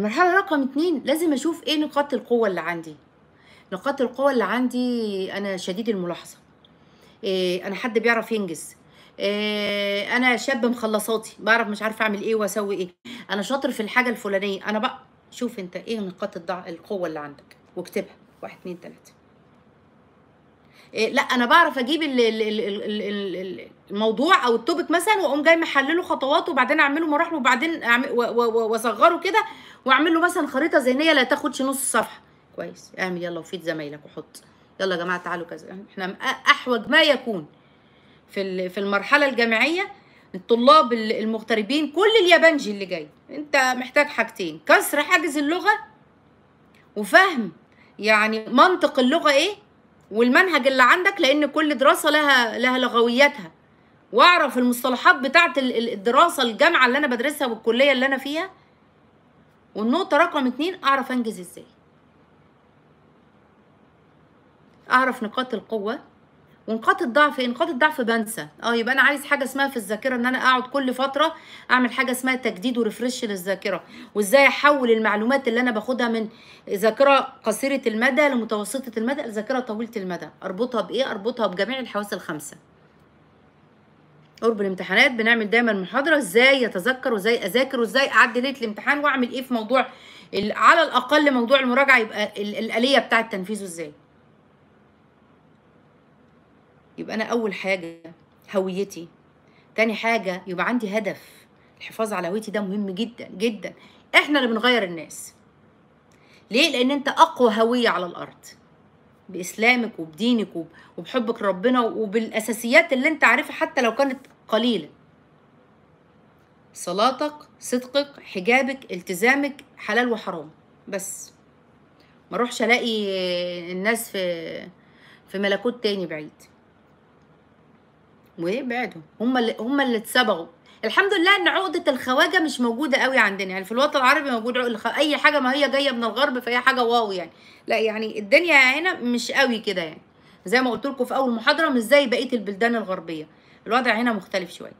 المرحلة رقم اتنين لازم أشوف إيه نقاط القوة اللي عندي نقاط القوة اللي عندي أنا شديد الملاحظة إيه أنا حد بيعرف ينجز إيه أنا شاب مخلصاتي بعرف مش عارفة أعمل إيه وأسوي إيه أنا شاطر في الحاجة الفلانية أنا بقى شوف أنت إيه نقاط القوة اللي عندك واكتبها واحد اتنين تلاتة إيه، لا انا بعرف اجيب الموضوع او التوبك مثلا واقوم جاي محلله خطواته وبعدين اعمله مراحل وبعدين واصغره كده واعمل له مثلا خريطه ذهنيه لا تاخدش نص صفحه كويس اعمل يلا وفيد زمايلك وحط يلا يا جماعه تعالوا كذا احنا احوج ما يكون في في المرحله الجامعيه الطلاب المغتربين كل اليابانجي اللي جاي انت محتاج حاجتين كسر حاجز اللغه وفهم يعني منطق اللغه ايه والمنهج اللي عندك لان كل دراسه لها لها لغوياتها واعرف المصطلحات بتاعه الدراسه الجامعه اللي انا بدرسها والكليه اللي انا فيها والنقطه رقم اتنين اعرف انجز ازاي اعرف نقاط القوه ونقاط الضعف ايه نقاط الضعف بنسى اه يبقى انا عايز حاجه اسمها في الذاكره ان انا اقعد كل فتره اعمل حاجه اسمها تجديد وريفرش للذاكره وازاي احول المعلومات اللي انا باخدها من ذاكره قصيره المدى لمتوسطه المدى لذاكره طويله المدى اربطها بايه اربطها بجميع الحواس الخمسه قرب الامتحانات بنعمل دايما محاضره ازاي اتذكر وازاي اذاكر وازاي اعدي ليله الامتحان واعمل ايه في موضوع على الاقل موضوع المراجعه يبقى الاليه بتاعه تنفيذه ازاي يبقى أنا أول حاجة هويتي تاني حاجة يبقى عندي هدف الحفاظ على هويتي ده مهم جدا جدا احنا اللي بنغير الناس ليه لان انت اقوى هويه على الارض باسلامك وبدينك وبحبك ربنا وبالاساسيات اللي انت عارفها حتى لو كانت قليله صلاتك صدقك حجابك التزامك حلال وحرام بس ما اروحش الاقي الناس في في ملكوت تاني بعيد ويبعدوا هم اللي هم اللي اتصبغوا الحمد لله ان عقده الخواجه مش موجوده قوي عندنا يعني في الوطن العربي موجود الخ... اي حاجه ما هي جايه من الغرب فهي حاجه واو يعني لا يعني الدنيا هنا مش قوي كده يعني زي ما قلت لكم في اول محاضره مش زي بقيه البلدان الغربيه الوضع هنا مختلف شويه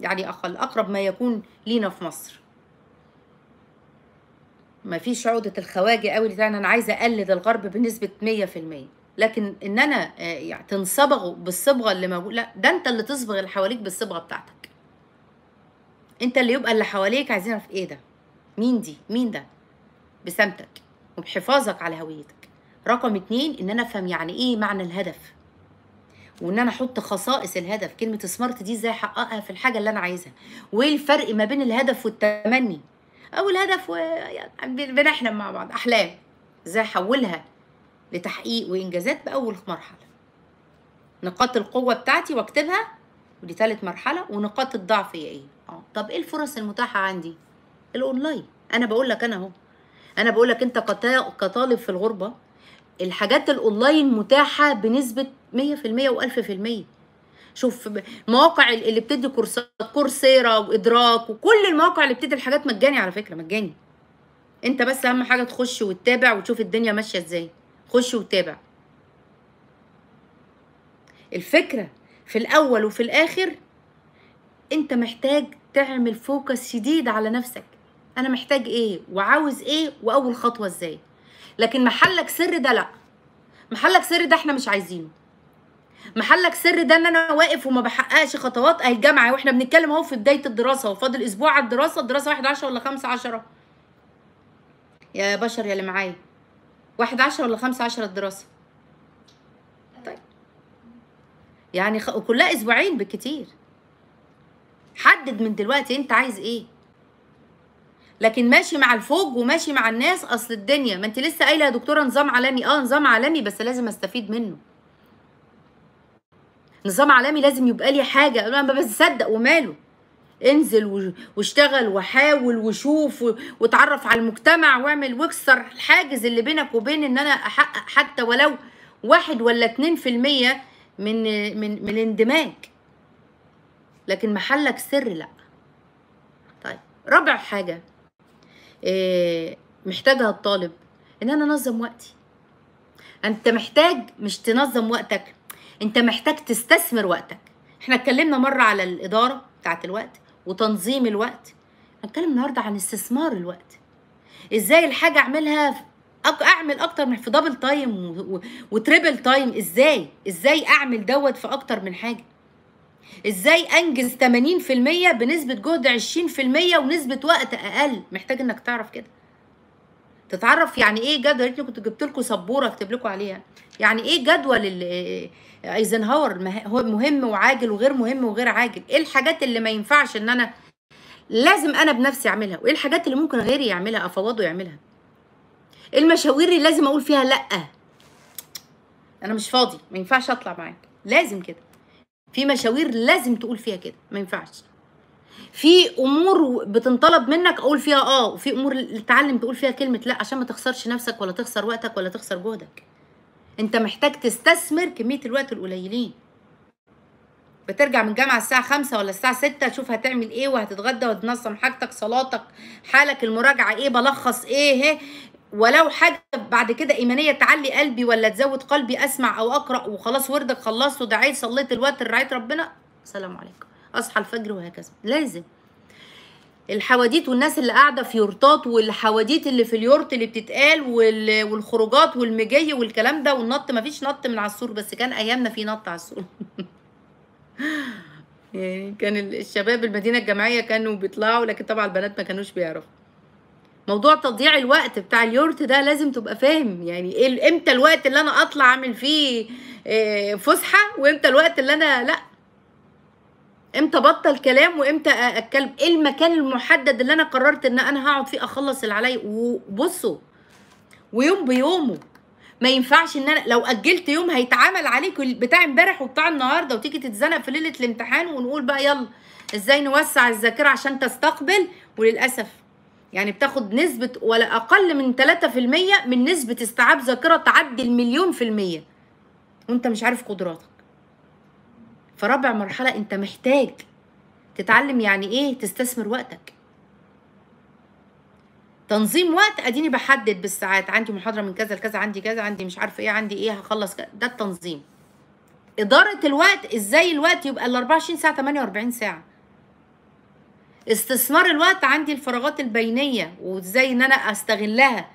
يعني اقل اقرب ما يكون لينا في مصر ما فيش عقده الخواجه قوي لان انا عايزه اقلد الغرب بنسبه 100% لكن ان انا آه، يعني تنصبغوا بالصبغه اللي موجوده لا ده انت اللي تصبغ اللي حواليك بالصبغه بتاعتك انت اللي يبقى اللي حواليك عايزين في ايه ده مين دي مين ده بسمتك وبحفاظك على هويتك رقم اتنين ان انا افهم يعني ايه معنى الهدف وان انا احط خصائص الهدف كلمه سمارت دي ازاي احققها في الحاجه اللي انا عايزها وايه الفرق ما بين الهدف والتمني او الهدف و... يعني بنحلم مع بعض احلام ازاي احولها لتحقيق وإنجازات بأول مرحلة نقاط القوة بتاعتي واكتبها ودي تالت مرحلة ونقاط الضعف هي إيه اه طب إيه الفرص المتاحة عندي الأونلاين أنا بقول لك أنا أهو أنا بقول لك أنت كطالب في الغربة الحاجات الأونلاين متاحة بنسبة 100% و1000% شوف مواقع اللي بتدي كورسات كورسيرا وادراك وكل المواقع اللي بتدي الحاجات مجاني على فكره مجاني انت بس اهم حاجه تخش وتتابع وتشوف الدنيا ماشيه ازاي خش وتابع الفكرة في الأول وفي الآخر أنت محتاج تعمل فوكس شديد على نفسك أنا محتاج إيه وعاوز إيه وأول خطوة إزاي لكن محلك سر ده لأ محلك سر ده إحنا مش عايزينه محلك سر ده ان انا واقف وما بحققش خطوات اهي الجامعه واحنا بنتكلم اهو في بدايه الدراسه وفاضل اسبوع على الدراسه الدراسه 11 ولا 5 10 يا بشر يا اللي معايا واحد عشرة ولا خمسة عشرة الدراسة طيب يعني خ... كلها أسبوعين بالكتير حدد من دلوقتي أنت عايز إيه لكن ماشي مع الفوج وماشي مع الناس اصل الدنيا ما انت لسه قايله يا دكتوره نظام عالمي اه نظام عالمي بس لازم استفيد منه نظام عالمي لازم يبقى لي حاجه انا ما بصدق وماله انزل واشتغل وحاول وشوف واتعرف على المجتمع واعمل واكسر الحاجز اللي بينك وبين ان انا احقق حتى ولو واحد ولا اتنين في المية من من من الاندماج لكن محلك سر لا طيب رابع حاجة آه، محتاجها الطالب ان انا انظم وقتي انت محتاج مش تنظم وقتك انت محتاج تستثمر وقتك احنا اتكلمنا مرة على الادارة بتاعت الوقت وتنظيم الوقت هنتكلم النهارده عن استثمار الوقت ازاي الحاجه اعملها اعمل اكتر من في دبل تايم وتريبل تايم ازاي ازاي اعمل دوت في اكتر من حاجه ازاي انجز 80% بنسبه جهد 20% ونسبه وقت اقل محتاج انك تعرف كده تتعرف يعني ايه جدول انت كنت جبت لكم سبوره اكتب لكم عليها يعني ايه جدول آه، ايزنهاور هو مهم وعاجل وغير مهم وغير عاجل ايه الحاجات اللي ما ينفعش ان انا لازم انا بنفسي اعملها وايه الحاجات اللي ممكن غيري يعملها افوضه يعملها المشاوير اللي لازم اقول فيها لا انا مش فاضي ما ينفعش اطلع معاك لازم كده في مشاوير لازم تقول فيها كده ما ينفعش في امور بتنطلب منك اقول فيها اه وفي امور تتعلم تقول فيها كلمه لا عشان ما تخسرش نفسك ولا تخسر وقتك ولا تخسر جهدك انت محتاج تستثمر كميه الوقت القليلين بترجع من الجامعة الساعة خمسة ولا الساعة ستة تشوف هتعمل ايه وهتتغدى وتنظم حاجتك صلاتك حالك المراجعة ايه بلخص ايه, إيه. ولو حاجة بعد كده ايمانية تعلي قلبي ولا تزود قلبي اسمع او اقرأ وخلاص وردك خلصت ودعيت صليت الوقت رعيت ربنا سلام عليكم اصحى الفجر وهكذا لازم الحواديت والناس اللي قاعده في يورطات والحواديت اللي في اليورت اللي بتتقال والخروجات والمجي والكلام ده والنط ما فيش نط من على السور بس كان ايامنا في نط على السور يعني كان الشباب المدينه الجامعيه كانوا بيطلعوا لكن طبعا البنات ما كانوش بيعرفوا موضوع تضييع الوقت بتاع اليورت ده لازم تبقى فاهم يعني امتى الوقت اللي انا اطلع اعمل فيه آه، فسحه وامتى الوقت اللي انا لا امتى بطل كلام وامتى اتكلم ايه المكان المحدد اللي انا قررت ان انا هقعد فيه اخلص اللي عليا وبصوا ويوم بيومه ما ينفعش ان انا لو اجلت يوم هيتعامل عليك بتاع امبارح وبتاع النهارده وتيجي تتزنق في ليله الامتحان ونقول بقى يلا ازاي نوسع الذاكره عشان تستقبل وللاسف يعني بتاخد نسبه ولا اقل من 3% من نسبه استيعاب ذاكره تعدي المليون في الميه وانت مش عارف قدراتك فرابع مرحلة أنت محتاج تتعلم يعني إيه تستثمر وقتك تنظيم وقت اديني بحدد بالساعات عندي محاضره من كذا لكذا عندي كذا عندي مش عارفه ايه عندي ايه هخلص كذا ده التنظيم اداره الوقت ازاي الوقت يبقى ال 24 ساعه 48 ساعه استثمار الوقت عندي الفراغات البينيه وازاي ان انا استغلها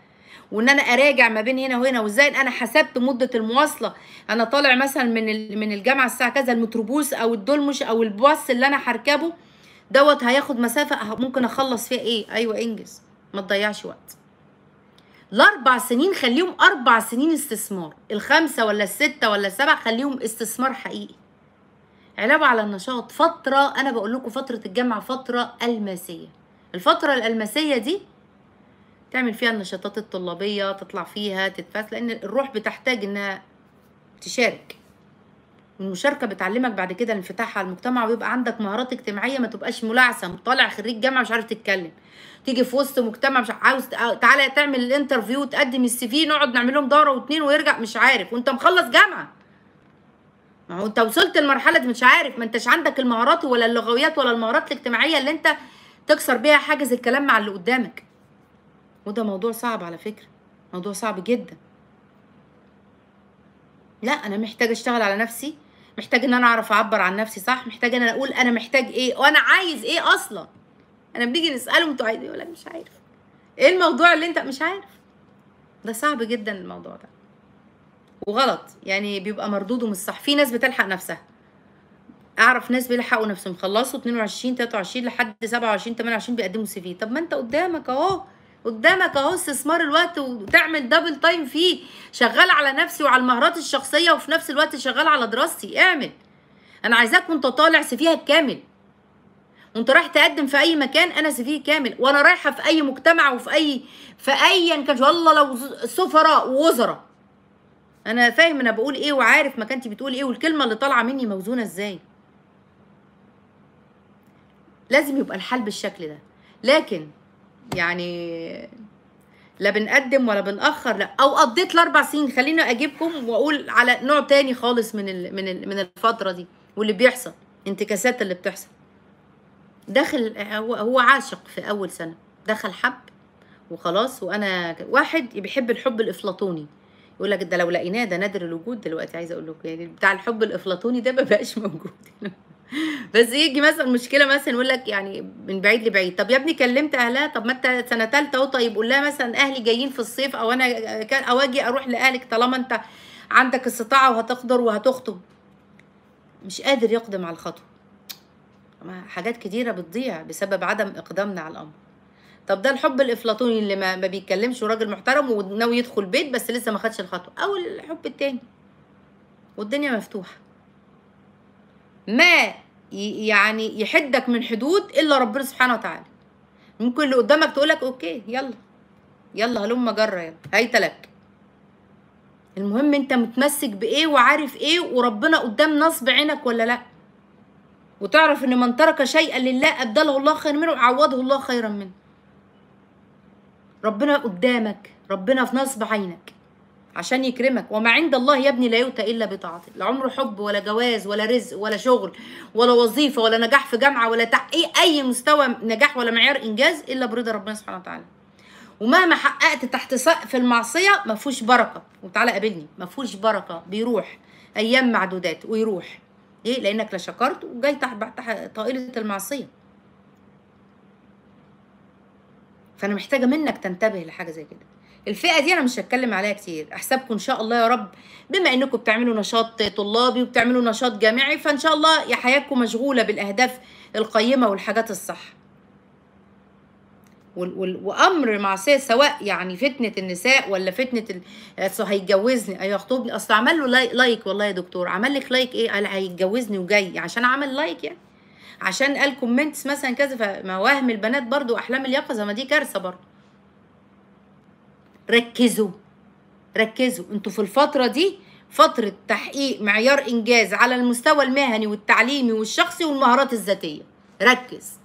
وان انا اراجع ما بين هنا وهنا وازاي انا حسبت مده المواصله انا طالع مثلا من من الجامعه الساعه كذا المتروبوس او الدولمش او الباص اللي انا هركبه دوت هياخد مسافه أه، ممكن اخلص فيها ايه ايوه انجز ما تضيعش وقت الاربع سنين خليهم اربع سنين استثمار الخمسه ولا السته ولا السبعه خليهم استثمار حقيقي علاوه على النشاط فتره انا بقول لكم فتره الجامعه فتره الماسيه الفتره الالماسيه دي تعمل فيها النشاطات الطلابية تطلع فيها تتفاس لأن الروح بتحتاج إنها تشارك المشاركة بتعلمك بعد كده الانفتاح على المجتمع ويبقى عندك مهارات اجتماعية ما تبقاش ملعثم طالع خريج جامعة مش عارف تتكلم تيجي في وسط مجتمع مش عاوز آه، تعالى تعمل الانترفيو تقدم السي في نقعد نعمل لهم دورة واتنين ويرجع مش عارف وانت مخلص جامعة ما هو انت وصلت دي مش عارف ما انتش عندك المهارات ولا اللغويات ولا المهارات الاجتماعية اللي انت تكسر بيها حاجز الكلام مع اللي قدامك وده موضوع صعب على فكرة موضوع صعب جدا لا انا محتاجة اشتغل على نفسي محتاج ان انا اعرف اعبر عن نفسي صح محتاج ان انا اقول انا محتاج ايه وانا عايز ايه اصلا انا بنيجي نسألهم انتوا عايزين إيه، يقول لك مش عارف ايه الموضوع اللي انت مش عارف ده صعب جدا الموضوع ده وغلط يعني بيبقى مردوده مش صح في ناس بتلحق نفسها اعرف ناس بيلحقوا نفسهم خلصوا 22 23 لحد 27 28 بيقدموا سي في طب ما انت قدامك اهو قدامك اهو استثمار الوقت وتعمل دبل تايم فيه شغال على نفسي وعلى المهارات الشخصيه وفي نفس الوقت شغال على دراستي اعمل انا عايزاك وانت طالع سفيها كامل وانت رايح تقدم في اي مكان انا سفيه كامل وانا رايحه في اي مجتمع وفي اي في ايا كان والله لو سفراء ووزراء انا فاهم انا بقول ايه وعارف مكانتي بتقول ايه والكلمه اللي طالعه مني موزونه ازاي لازم يبقى الحال بالشكل ده لكن يعني لا بنقدم ولا بنأخر لا او قضيت الاربع سنين خليني اجيبكم واقول على نوع تاني خالص من الـ من الـ من الفتره دي واللي بيحصل انتكاسات اللي بتحصل دخل هو هو عاشق في اول سنه دخل حب وخلاص وانا واحد بيحب الحب الافلاطوني يقول لك ده لو لقيناه ده نادر الوجود دلوقتي عايزه اقول لكم يعني بتاع الحب الافلاطوني ده ما بقاش موجود بس ايه، يجي مثلا مشكله مثلا يقول لك يعني من بعيد لبعيد طب يا ابني كلمت اهلها طب ما انت سنه ثالثه اهو طيب قول لها مثلا اهلي جايين في الصيف او انا او اجي اروح لاهلك طالما انت عندك استطاعه وهتقدر وهتخطب مش قادر يقدم على الخطوه حاجات كتيره بتضيع بسبب عدم اقدامنا على الامر طب ده الحب الافلاطوني اللي ما, ما بيتكلمش وراجل محترم وناوي يدخل بيت بس لسه ما خدش الخطوه او الحب التاني والدنيا مفتوحه ما يعني يحدك من حدود الا ربنا سبحانه وتعالى ممكن اللي قدامك تقول لك اوكي يلا يلا هلم جرة يلا هيت لك المهم انت متمسك بايه وعارف ايه وربنا قدام نصب عينك ولا لا وتعرف ان من ترك شيئا لله ابدله الله خير منه وعوضه الله خيرا منه ربنا قدامك ربنا في نصب عينك عشان يكرمك وما عند الله يا ابني لا يؤتى الا بطاعته لا عمره حب ولا جواز ولا رزق ولا شغل ولا وظيفه ولا نجاح في جامعه ولا تحقيق اي مستوى نجاح ولا معيار انجاز الا برضا ربنا سبحانه وتعالى ومهما حققت تحت سقف المعصيه ما فيهوش بركه وتعالى قابلني ما فيهوش بركه بيروح ايام معدودات ويروح ليه لانك لا شكرت وجاي تحت طائله المعصيه فانا محتاجه منك تنتبه لحاجه زي كده الفئه دي انا مش هتكلم عليها كتير احسبكم ان شاء الله يا رب بما انكم بتعملوا نشاط طلابي وبتعملوا نشاط جامعي فان شاء الله يا حياتكم مشغوله بالاهداف القيمه والحاجات الصح وامر معصيه سواء يعني فتنه النساء ولا فتنه اصل هيتجوزني ايوه يخطبني اصل عمل له لايك والله يا دكتور عمل لك لايك ايه قال هيتجوزني وجاي عشان عمل لايك يعني عشان قال كومنتس مثلا كذا وهم البنات برضو احلام اليقظه ما دي كارثه برضو ركزوا ركزوا انتوا في الفتره دي فتره تحقيق معيار انجاز على المستوى المهني والتعليمي والشخصي والمهارات الذاتيه ركز